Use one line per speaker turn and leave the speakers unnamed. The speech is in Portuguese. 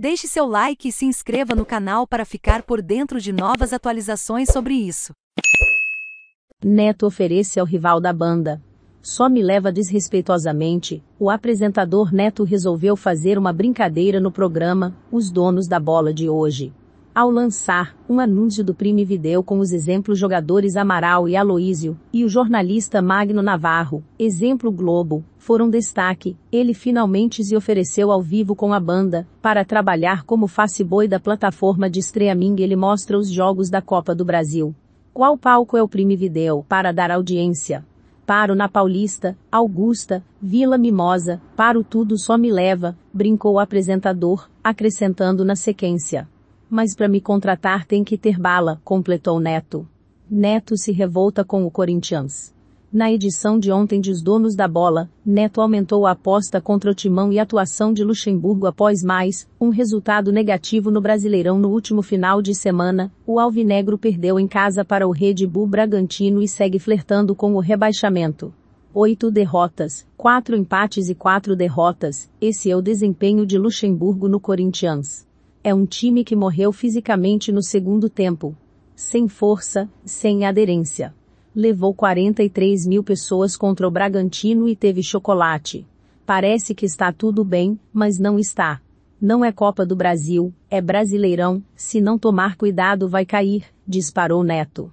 Deixe seu like e se inscreva no canal para ficar por dentro de novas atualizações sobre isso. Neto oferece ao rival da banda. Só me leva desrespeitosamente, o apresentador Neto resolveu fazer uma brincadeira no programa Os Donos da Bola de hoje ao lançar um anúncio do Prime Video com os exemplos jogadores Amaral e Aloísio, e o jornalista Magno Navarro, exemplo Globo, foram destaque, ele finalmente se ofereceu ao vivo com a banda, para trabalhar como face-boy da plataforma de streaming ele mostra os jogos da Copa do Brasil. Qual palco é o Prime Video para dar audiência? Paro na Paulista, Augusta, Vila Mimosa, paro tudo só me leva, brincou o apresentador, acrescentando na sequência. Mas para me contratar tem que ter bala, completou Neto. Neto se revolta com o Corinthians. Na edição de ontem dos Donos da Bola, Neto aumentou a aposta contra o Timão e a atuação de Luxemburgo após mais um resultado negativo no Brasileirão no último final de semana. O Alvinegro perdeu em casa para o Red Bull Bragantino e segue flertando com o rebaixamento. Oito derrotas, quatro empates e quatro derrotas, esse é o desempenho de Luxemburgo no Corinthians. É um time que morreu fisicamente no segundo tempo. Sem força, sem aderência. Levou 43 mil pessoas contra o Bragantino e teve chocolate. Parece que está tudo bem, mas não está. Não é Copa do Brasil, é Brasileirão, se não tomar cuidado vai cair, disparou Neto.